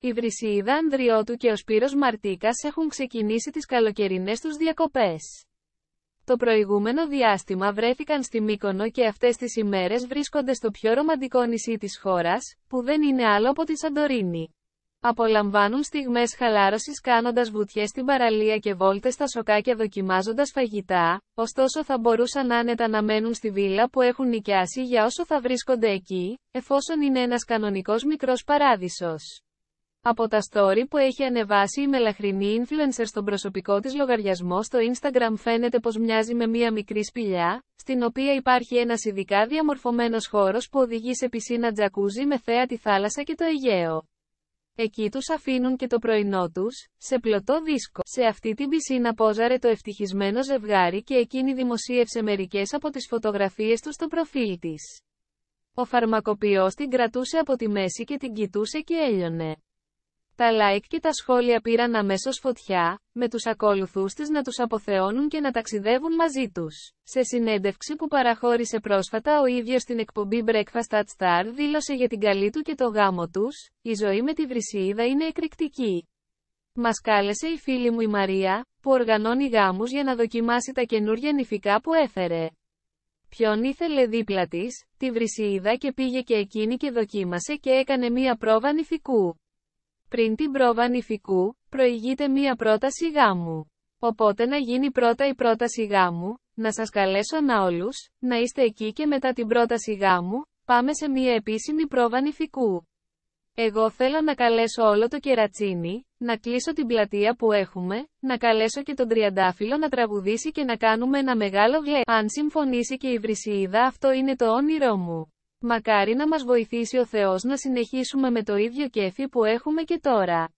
Η Βρυσίδα Ανδριώτου και ο Σπύρος Μαρτίκας έχουν ξεκινήσει τις καλοκαιρινές τους διακοπές. Το προηγούμενο διάστημα βρέθηκαν στη Μύκονο και αυτές τις ημέρες βρίσκονται στο πιο ρομαντικό νησί της χώρας, που δεν είναι άλλο από τη Σαντορίνη. Απολαμβάνουν στιγμές χαλάρωσης κάνοντας βουτιές στην παραλία και βόλτες στα σοκάκια δοκιμάζοντας φαγητά, ωστόσο θα μπορούσαν άνετα να μένουν στη βίλα που έχουν νοικιάσει για όσο θα βρίσκονται εκεί, εφόσον είναι ένας κανονικός μικρός παράδεισος από τα story που έχει ανεβάσει η μελαχρινή influencer στον προσωπικό της λογαριασμό στο Instagram φαίνεται πως μοιάζει με μία μικρή σπηλιά, στην οποία υπάρχει ένας ειδικά διαμορφωμένος χώρος που οδηγεί σε πισίνα τζακούζι με θέα τη θάλασσα και το Αιγαίο. Εκεί τους αφήνουν και το πρωινό τους, σε πλωτό δίσκο. Σε αυτή την πισίνα πόζαρε το ευτυχισμένο ζευγάρι και εκείνη δημοσίευσε μερικές από τις φωτογραφίες του στο προφίλ της. Ο φαρμακοποιός την κρατούσε από τη μέση και την κοιτούσε και έλειωνε. Τα like και τα σχόλια πήραν αμέσως φωτιά, με τους ακόλουθούς της να τους αποθεώνουν και να ταξιδεύουν μαζί τους. Σε συνέντευξη που παραχώρησε πρόσφατα ο ίδιος στην εκπομπή Breakfast at Star δήλωσε για την καλή του και το γάμο τους, η ζωή με τη βρυσίδα είναι εκρηκτική. Μας κάλεσε η φίλη μου η Μαρία, που οργανώνει γάμους για να δοκιμάσει τα καινούργια νηφικά που έφερε. Ποιον ήθελε δίπλα της, τη βρυσίδα και πήγε και εκείνη και δοκίμασε και έκανε μία πρόβα νηφικού. Πριν την πρόβα νηφικού, προηγείται μία πρόταση γάμου. Οπότε να γίνει πρώτα η πρόταση γάμου, να σας καλέσω να όλους, να είστε εκεί και μετά την πρόταση γάμου, πάμε σε μία επίσημη πρόβα νηφικού. Εγώ θέλω να καλέσω όλο το κερατσίνι, να κλείσω την πλατεία που έχουμε, να καλέσω και τον τριαντάφυλλο να τραγουδήσει και να κάνουμε ένα μεγάλο γλέ. Αν συμφωνήσει και η Βρυσιίδα αυτό είναι το όνειρό μου. Μακάρι να μας βοηθήσει ο Θεός να συνεχίσουμε με το ίδιο κέφι που έχουμε και τώρα.